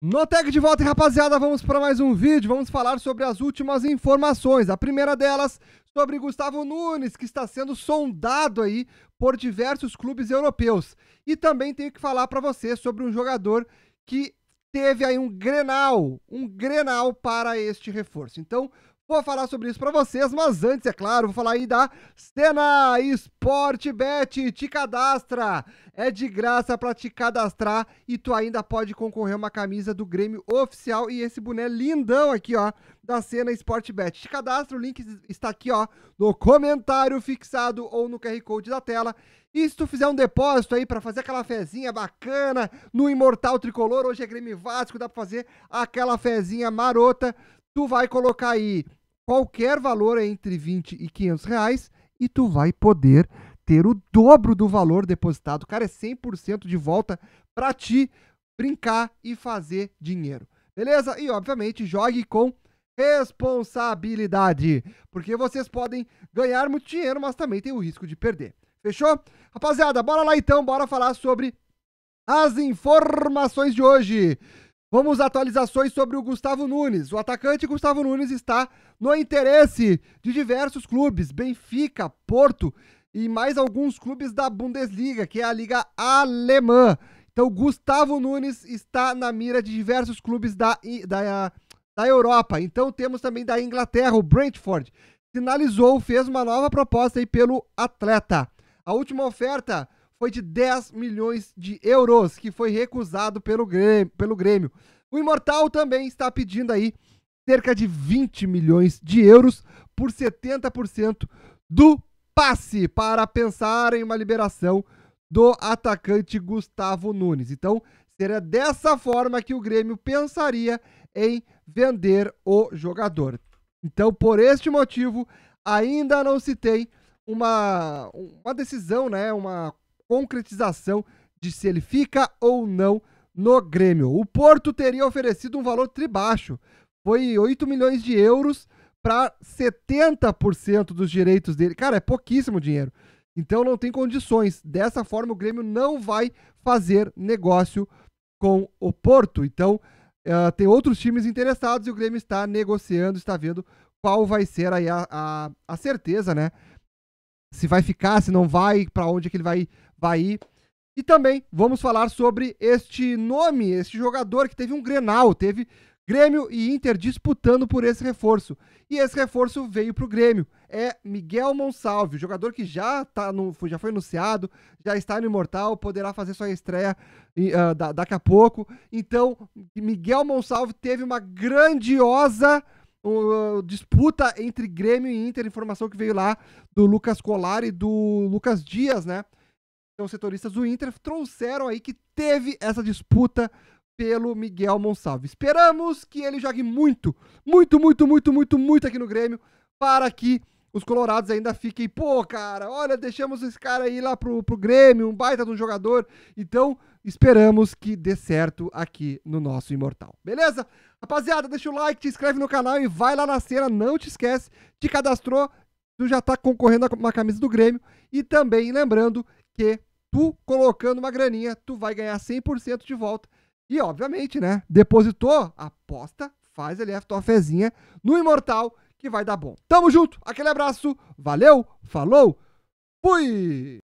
Notec de volta, rapaziada, vamos para mais um vídeo, vamos falar sobre as últimas informações. A primeira delas sobre Gustavo Nunes, que está sendo sondado aí por diversos clubes europeus. E também tenho que falar para você sobre um jogador que teve aí um Grenal, um Grenal para este reforço. Então, Vou falar sobre isso para vocês, mas antes, é claro, vou falar aí da Cena Esporte Bet. Te cadastra, é de graça para te cadastrar e tu ainda pode concorrer a uma camisa do Grêmio oficial e esse boné lindão aqui, ó, da Cena Esporte Bet. Te cadastra, o link está aqui, ó, no comentário fixado ou no QR Code da tela. E se tu fizer um depósito aí para fazer aquela fezinha bacana no Imortal Tricolor, hoje é Grêmio Vasco, dá para fazer aquela fezinha marota. Tu vai colocar aí Qualquer valor é entre 20 e 500 reais e tu vai poder ter o dobro do valor depositado. Cara, é 100% de volta para ti brincar e fazer dinheiro. Beleza? E obviamente jogue com responsabilidade, porque vocês podem ganhar muito dinheiro, mas também tem o risco de perder. Fechou? Rapaziada, bora lá então, bora falar sobre as informações de hoje. Vamos atualizações sobre o Gustavo Nunes. O atacante Gustavo Nunes está no interesse de diversos clubes, Benfica, Porto e mais alguns clubes da Bundesliga, que é a liga alemã. Então, Gustavo Nunes está na mira de diversos clubes da, da, da Europa. Então, temos também da Inglaterra, o Brentford. Sinalizou, fez uma nova proposta aí pelo atleta. A última oferta foi de 10 milhões de euros, que foi recusado pelo Grêmio. Pelo Grêmio. O Imortal também está pedindo aí cerca de 20 milhões de euros por 70% do passe para pensar em uma liberação do atacante Gustavo Nunes. Então, seria dessa forma que o Grêmio pensaria em vender o jogador. Então, por este motivo, ainda não se tem uma, uma decisão, né, uma concretização de se ele fica ou não no Grêmio. O Porto teria oferecido um valor tribaixo, foi 8 milhões de euros para 70% dos direitos dele. Cara, é pouquíssimo dinheiro. Então não tem condições. Dessa forma, o Grêmio não vai fazer negócio com o Porto. Então, uh, tem outros times interessados e o Grêmio está negociando, está vendo qual vai ser a, a, a certeza, né? se vai ficar, se não vai, para onde é que ele vai, vai ir. E também vamos falar sobre este nome, este jogador que teve um Grenal, teve Grêmio e Inter disputando por esse reforço. E esse reforço veio para o Grêmio. É Miguel Monsalve, jogador que já, tá no, já foi anunciado, já está no Imortal, poderá fazer sua estreia uh, da, daqui a pouco. Então, Miguel Monsalve teve uma grandiosa disputa entre Grêmio e Inter, informação que veio lá do Lucas Colar e do Lucas Dias, né? Então, setoristas do Inter trouxeram aí que teve essa disputa pelo Miguel Monsalve. Esperamos que ele jogue muito, muito, muito, muito, muito, muito aqui no Grêmio para que os colorados ainda fiquem, pô, cara, olha, deixamos esse cara ir lá pro, pro Grêmio, um baita de um jogador. Então, esperamos que dê certo aqui no nosso Imortal. Beleza? Rapaziada, deixa o like, te inscreve no canal e vai lá na cena, não te esquece, te cadastrou, tu já tá concorrendo a uma camisa do Grêmio. E também lembrando que tu colocando uma graninha, tu vai ganhar 100% de volta. E obviamente, né, depositou, aposta, faz ali a tua fezinha no Imortal que vai dar bom. Tamo junto, aquele abraço, valeu, falou, fui!